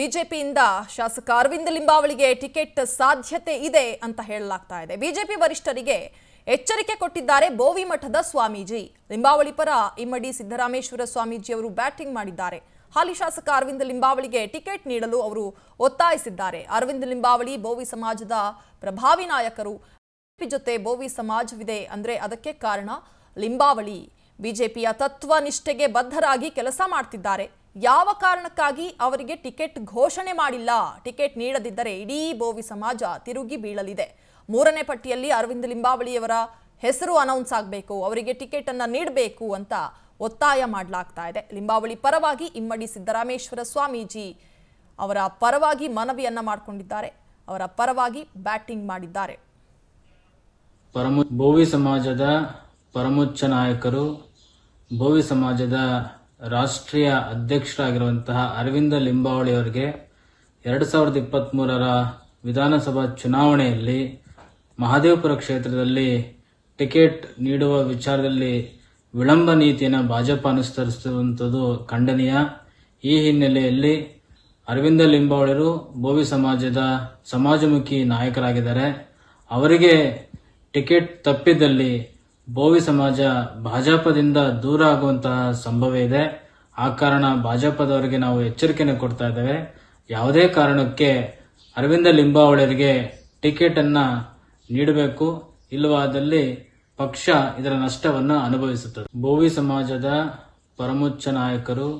ಬಿಜೆಪಿಯಿಂದ ಶಾಸಕ ಅರವಿಂದ ಲಿಂಬಾವಳಿಗೆ ಟಿಕೆಟ್ ಸಾಧ್ಯತೆ ಇದೆ ಅಂತ ಹೇಳಲಾಗ್ತಾ ಇದೆ ಬಿಜೆಪಿ ವರಿಷ್ಠರಿಗೆ ಎಚ್ಚರಿಕೆ ಕೊಟ್ಟಿದ್ದಾರೆ ಬೋವಿಮಠದ ಸ್ವಾಮೀಜಿ ಲಿಂಬಾವಳಿ ಪರ ಇಮ್ಮಡಿ ಸಿದ್ದರಾಮೇಶ್ವರ ಸ್ವಾಮೀಜಿ ಅವರು ಬ್ಯಾಟಿಂಗ್ ಮಾಡಿದ್ದಾರೆ ಹಾಲಿ ಶಾಸಕ ಅರವಿಂದ ಲಿಂಬಾವಳಿಗೆ ಟಿಕೆಟ್ ನೀಡಲು ಅವರು ಒತ್ತಾಯಿಸಿದ್ದಾರೆ ಅರವಿಂದ ಲಿಂಬಾವಳಿ ಬೋವಿ ಸಮಾಜದ ಪ್ರಭಾವಿ ನಾಯಕರು ಬಿಜೆಪಿ ಜೊತೆ ಬೋವಿ ಸಮಾಜವಿದೆ ಅಂದ್ರೆ ಅದಕ್ಕೆ ಕಾರಣ ಲಿಂಬಾವಳಿ ಬಿಜೆಪಿಯ ತತ್ವ ನಿಷ್ಠೆಗೆ ಬದ್ಧರಾಗಿ ಕೆಲಸ ಮಾಡ್ತಿದ್ದಾರೆ ಯಾವ ಕಾರಣಕ್ಕಾಗಿ ಅವರಿಗೆ ಟಿಕೆಟ್ ಘೋಷಣೆ ಮಾಡಿಲ್ಲ ಟಿಕೆಟ್ ನೀಡದಿದ್ದರೆ ಇಡೀ ಬೋವಿ ಸಮಾಜ ತಿರುಗಿ ಬೀಳಲಿದೆ ಮೂರನೇ ಪಟ್ಟಿಯಲ್ಲಿ ಅರವಿಂದ್ ಲಿಂಬಾವಳಿಯವರ ಹೆಸರು ಅನೌನ್ಸ್ ಆಗಬೇಕು ಅವರಿಗೆ ಟಿಕೆಟ್ ಅನ್ನ ನೀಡಬೇಕು ಅಂತ ಒತ್ತಾಯ ಮಾಡಲಾಗ್ತಾ ಇದೆ ಲಿಂಬಾವಳಿ ಪರವಾಗಿ ಇಮ್ಮಡಿ ಸಿದ್ದರಾಮೇಶ್ವರ ಸ್ವಾಮೀಜಿ ಅವರ ಪರವಾಗಿ ಮನವಿಯನ್ನ ಮಾಡಿಕೊಂಡಿದ್ದಾರೆ ಅವರ ಪರವಾಗಿ ಬ್ಯಾಟಿಂಗ್ ಮಾಡಿದ್ದಾರೆ ಬೋವಿ ಸಮಾಜದ ಪರಮೋಚ್ಚ ನಾಯಕರು ಬೋವಿ ಸಮಾಜದ ರಾಷ್ಟ್ರೀಯ ಅಧ್ಯಕ್ಷರಾಗಿರುವಂತಹ ಅರವಿಂದ ಅವರಿಗೆ ಎರಡು ಸಾವಿರದ ಇಪ್ಪತ್ತ್ಮೂರರ ವಿಧಾನಸಭಾ ಚುನಾವಣೆಯಲ್ಲಿ ಮಹದೇವಪುರ ಕ್ಷೇತ್ರದಲ್ಲಿ ಟಿಕೆಟ್ ನೀಡುವ ವಿಚಾರದಲ್ಲಿ ವಿಳಂಬ ನೀತಿಯನ್ನು ಭಾಜಪ ಅನುಸರಿಸಿರುವಂಥದ್ದು ಖಂಡನೀಯ ಈ ಹಿನ್ನೆಲೆಯಲ್ಲಿ ಅರವಿಂದ ಲಿಂಬಾವಳಿಯರು ಭೋವಿ ಸಮಾಜದ ಸಮಾಜಮುಖಿ ನಾಯಕರಾಗಿದ್ದಾರೆ ಅವರಿಗೆ ಟಿಕೆಟ್ ತಪ್ಪಿದಲ್ಲಿ ಬೋವಿ ಸಮಾಜ ಭಾಜಪದಿಂದ ದೂರ ಆಗುವಂತಹ ಸಂಭವ ಇದೆ ಆ ಕಾರಣ ಭಾಜಪದವರಿಗೆ ನಾವು ಎಚ್ಚರಿಕೆಯನ್ನು ಕೊಡ್ತಾ ಇದ್ದೇವೆ ಯಾವುದೇ ಕಾರಣಕ್ಕೆ ಅರವಿಂದ ಲಿಂಬಾವಳಿಯರಿಗೆ ಟಿಕೆಟ್ ಅನ್ನ ನೀಡಬೇಕು ಇಲ್ಲವಾದಲ್ಲಿ ಪಕ್ಷ ಇದರ ನಷ್ಟವನ್ನು ಅನುಭವಿಸುತ್ತದೆ ಬೋವಿ ಸಮಾಜದ ಪರಮೋಚ್ಚ ನಾಯಕರು